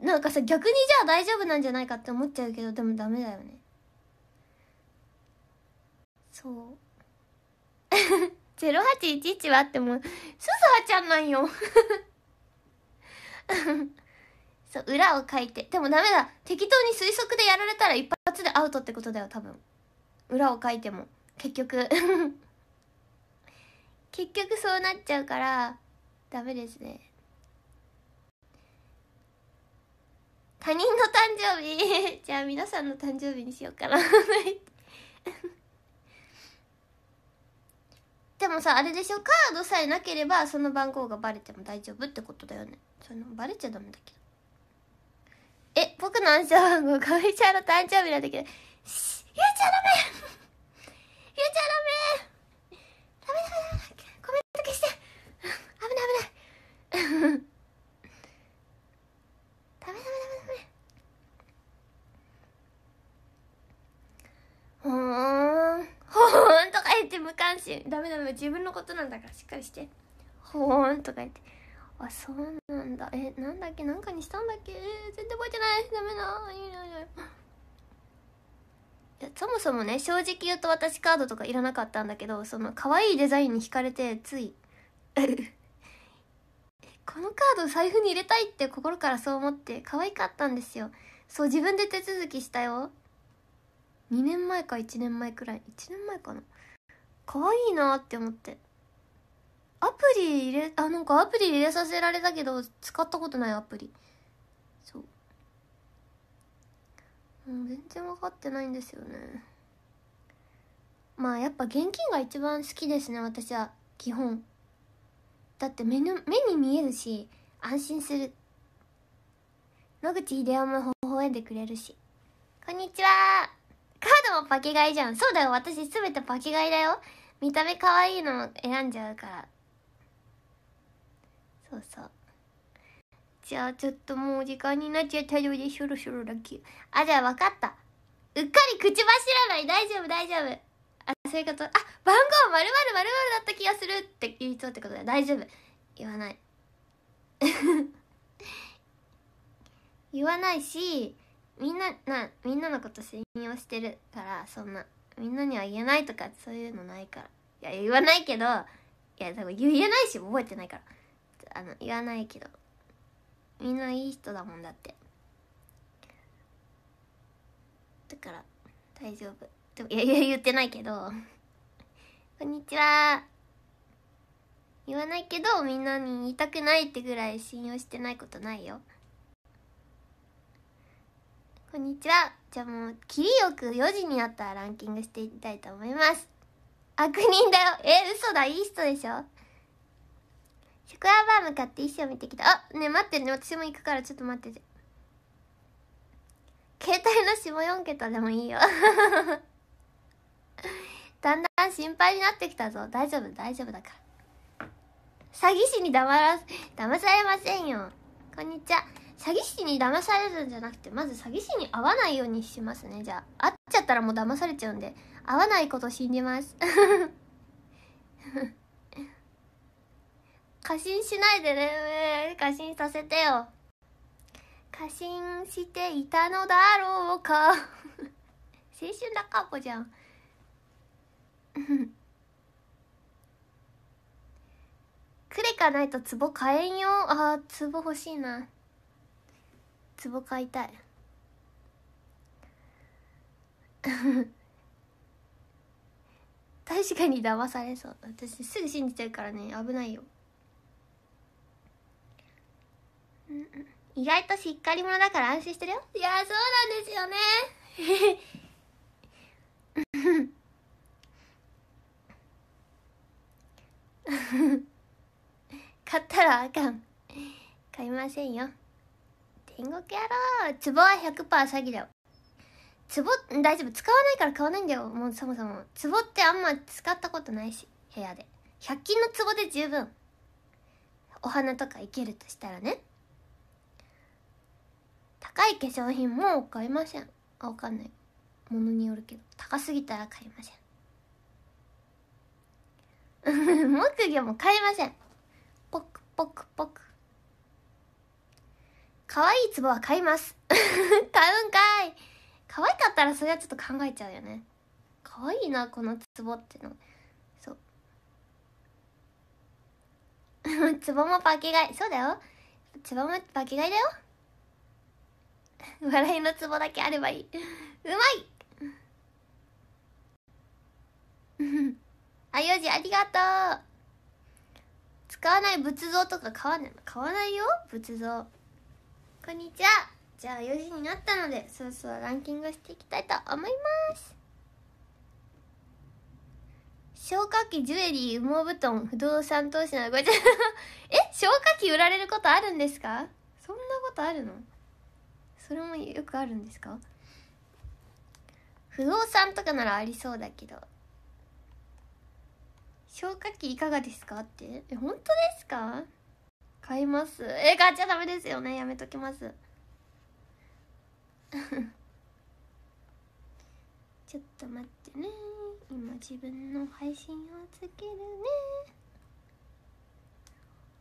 なんかさ逆にじゃあ大丈夫なんじゃないかって思っちゃうけどでもダメだよねそう0811はあってもすずはちゃんなんよそう裏を書いてでもダメだ適当に推測でやられたら一発でアウトってことだよ多分裏を書いても結局結局そうなっちゃうからダメですね他人の誕生日 じゃあ皆さんの誕生日にしようかな でもさあれでしょカードさえなければその番号がバレても大丈夫ってことだよねそのバレちゃダメだけどえ僕の暗証番号かおいちゃんの誕生日なんだけどしゆうちゃダメゆう ちゃんダメダメダメダメコメント消して危ない危ないダメダメダメダメほーんほーんとか言って無関心ダメダメ自分のことなんだからしっかりしてほーんとか言ってあそうなんだえなんだっけなんかにしたんだっけ、全然覚えてないダメだいいないいやそもそもね正直言うと私カードとかいらなかったんだけどその可愛いデザインに惹かれてついこのカード財布に入れたいって心からそう思って可愛かったんですよそう自分で手続きしたよ2年前か1年前くらい1年前かな可愛いなって思ってアプリ入れあなんかアプリ入れさせられたけど使ったことないアプリそうもう全然分かってないんですよねまあやっぱ現金が一番好きですね私は基本だって目の目に見えるし安心する野口英世も微笑んでくれるしこんにちはカードもパケ買いじゃんそうだよ私すべてパケ買いだよ見た目可愛いのも選んじゃうからそうそうじゃあちょっともう時間になっちゃったうでそろそろだけあじゃあ分かったうっかり口走らない大丈夫大丈夫あそういうことあ番号まるまるだった気がするって言いそうってことで大丈夫言わない 言わないしみんななみんなのこと信用してるからそんなみんなには言えないとかそういうのないからいや言わないけどいや多分言えないし覚えてないからあの言わないけどみんないい人だもんだってだから大丈夫いや、言ってないけど、こんにちは。言わないけど、みんなに言いたくないってぐらい信用してないことないよ。こんにちは。じゃあもう、きりよく4時になったらランキングしていきたいと思います。悪人だよ。え、嘘だ。いい人でしょショコラバーム買って衣装見てきた。あ、ね、待ってね。私も行くからちょっと待ってて。携帯の下4桁でもいいよ だんだん心配になってきたぞ。大丈夫、大丈夫だから。詐欺師に騙らす、騙されませんよ。こんにちは。詐欺師に騙されるんじゃなくて、まず詐欺師に会わないようにしますね。じゃあ、会っちゃったらもう騙されちゃうんで、会わないこと信じます。過信しないでね。過信させてよ。過信していたのだろうか。青春だかこじゃん。クレカないと壺買えんよあー壺欲しいな壺買いたい 確かに騙されそう私すぐ信じちゃうからね危ないよ意外としっかり者だから安心してるよいやそうなんですよね 買ったらあかん買いませんよ天国や郎壺は100%詐欺だよ壺大丈夫使わないから買わないんだよもうそもそも壺ってあんま使ったことないし部屋で100均の壺で十分お花とかいけるとしたらね高い化粧品も買いませんあわかんないものによるけど高すぎたら買いません木 魚も買いません。ポクポクポク。可愛い壺は買います。買うんかい。可愛かったらそれはちょっと考えちゃうよね。可愛いな、この壺っての。そう。壺も化け飼い。そうだよ。壺も化け飼いだよ。笑いの壺だけあればいい。うまいうん。あ、よじ、ありがとう使わない仏像とか買わない買わないよ仏像。こんにちはじゃあ4時になったので、そろそろランキングしていきたいと思います消火器、ジュエリー、羽毛布団、不動産投資など、え消火器売られることあるんですかそんなことあるのそれもよくあるんですか不動産とかならありそうだけど消火器いかがですかってえ本当ですか買いますえ買っちゃダメですよねやめときます ちょっと待ってね今自分の配信をつけるね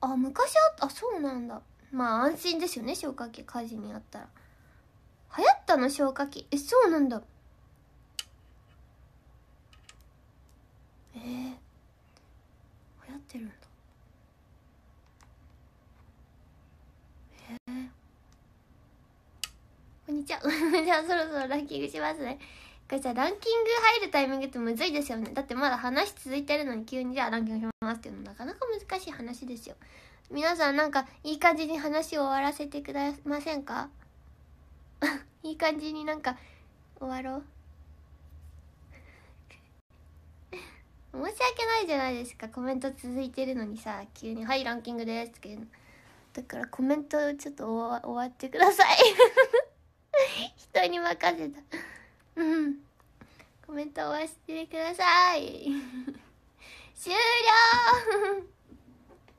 あ昔あったあそうなんだまあ安心ですよね消火器火事にあったら流行ったの消火器えそうなんだえーにちは。じゃあそろそろランキングしますね。ガチャランキング入るタイミングってむずいですよね。だってまだ話続いてるのに急にじゃあランキングしますっていうのなかなか難しい話ですよ。皆さんなんかいい感じに話を終わらせてくだませんか いい感じになんか終わろう。申し訳ないじゃないですかコメント続いてるのにさ急に「はいランキングです」って言うのだからコメントちょっと終わってください 人に任せた。うん。コメントを忘れてください。終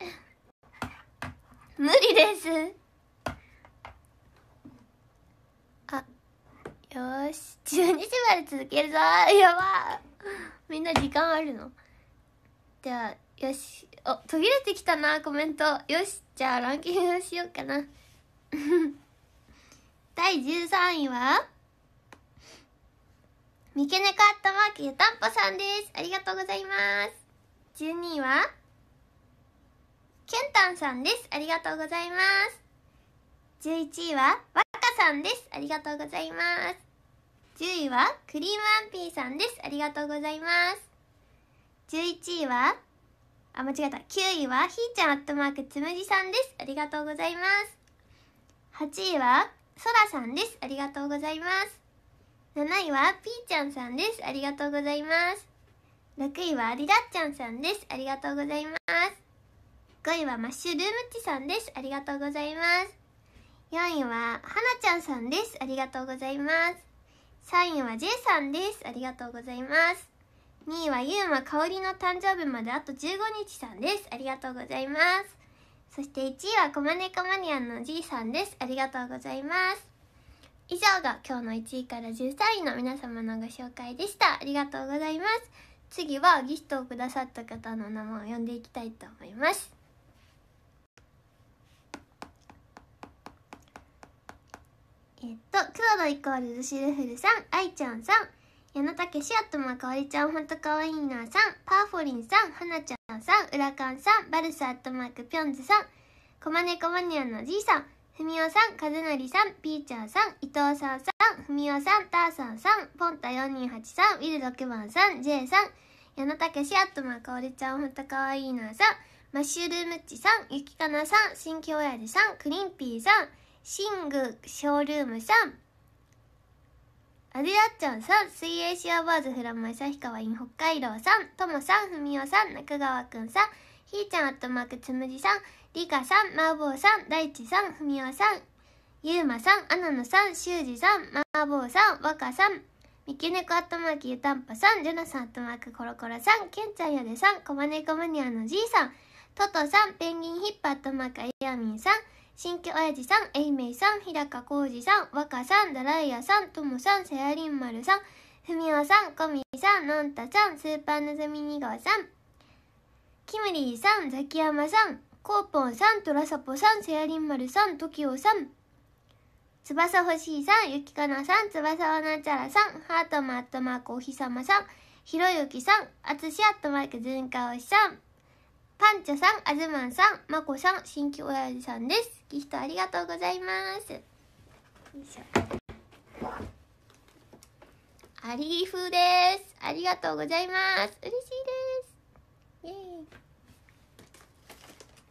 了 無理です。あ、よし。12時まで続けるぞ。やば。みんな時間あるのじゃあ、よし。お、途切れてきたな、コメント。よし。じゃあ、ランキングしようかな。第13位は、ミケネアットマーク、ゆたんぽさんです。ありがとうございます。12位は、ケンタンさんです。ありがとうございます。11位は、ワカさんです。ありがとうございます。10位は、クリームアンピーさんです。ありがとうございます。11位は、あ、間違えた。9位は、ひーちゃんアットマークつむじさんです。ありがとうございます。8位は、そらさんです。ありがとうございます。7位はぴーちゃんさんです。ありがとうございます。6位はりらっちゃんさんです。ありがとうございます。5位はマッシュルームチさんです。ありがとうございます。4位ははなちゃんさんです。ありがとうございます。3位は J さんです。ありがとうございます。2位はゆうまかおりの誕生日まであと15日さんです。ありがとうございます。そして1位はコマネコマニアンのじいさんです。ありがとうございます。以上が今日の1位から13位の皆様のご紹介でした。ありがとうございます。次はギフトをくださった方の名前を呼んでいきたいと思います。えっと、黒のイコールルシルフルさん、愛ちゃんさん、矢野武しあとまかおりちゃんほんとかわいいなさん、パーフォリンさん、はなちゃんさん、うらかんさん、バルスアットマークぴょんずさん、こまねこまにゃんのじいさん、ふみおさん、かずのりさん、ピーちゃんさん、伊藤さんさん、ふみおさん、たーさんさん、ぽんた428さん、ウィル6番さん、ジェイさん、矢野武しあとまかおりちゃんほんとかわいいなさん、マッシュルームっちさん、ゆきかなさん、新規おやじさん、クリンピーさん、シングショールームさん、あれやっちゃんさん、水泳シアバーズフラム旭川イン北海道さん、ともさん、ふみおさん、中川くんさん、ひーちゃんアットマークつむじさん、りかさん、まーぼうさん、だいちさん、ふみおさん、ゆうまさん、あなのさん、しゅうじさん、まーぼうさん、わかさん、みきねこアットマークゆたんぱさん、ジョナさんアットマークコロコロさん、けんちゃんやでさん、こまねこマニアのじいさん、ととさん、ペンギンヒッーアットマークあやみんさん、新居親父さん、えいめいさん、日高浩二さん、若さん、ダライヤさん、ともさん、せやりんまるさん、ふみおさん、こみさん、のんたちゃん、スーパーのぞみ2号さん、キムリーさん、ザキヤマさん、コーポンさん、トラサポさん、せやりんまるさん、トキオさん、つばさほしいさん、ゆきかなさん、つばさはなちゃらさん、ハートマットマークおひさまさん、ひろゆきさん、あつしあっとマークずんかおしさん、パンチャさん、アズマンさん、まこさん、新規親父さんです。ギフトありがとうございます。アリーフです。ありがとうございます。嬉しいです。イエーイ。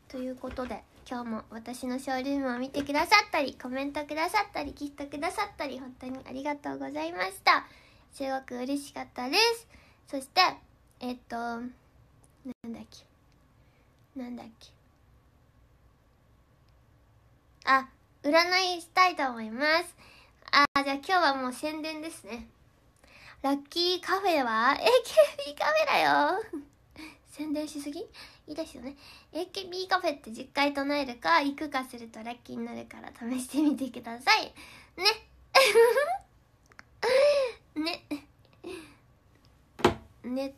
ということで、今日も私のショールームを見てくださったり、コメントくださったり、ギフトくださったり、本当にありがとうございました。すごく嬉しかったです。そして、えっと、なんだっけ。なんだっけあ占いしたいと思いますあじゃあ今日はもう宣伝ですねラッキーカフェは AKB カフェだよ 宣伝しすぎいいですよね AKB カフェって10回唱えるか行くかするとラッキーになるから試してみてくださいね ねね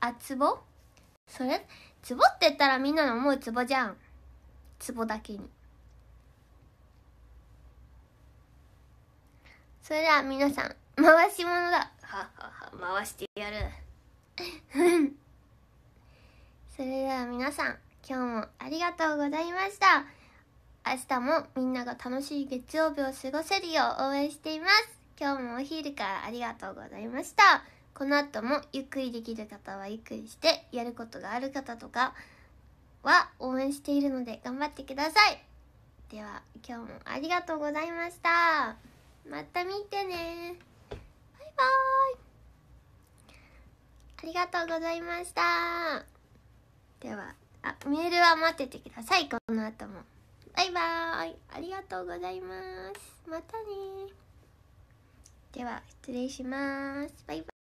あつぼそれツボって言ったらみんなの思うツボじゃん。ツボだけに。それでは皆さん、回し者だ。ははは、回してやる。それでは皆さん、今日もありがとうございました。明日もみんなが楽しい月曜日を過ごせるよう応援しています。今日もお昼からありがとうございました。この後もゆっくりできる方はゆっくりしてやることがある方とかは応援しているので頑張ってくださいでは今日もありがとうございましたまた見てねバイバーイありがとうございましたではあメールは待っててくださいこの後もバイバーイありがとうございますまたねでは失礼しますバイバイ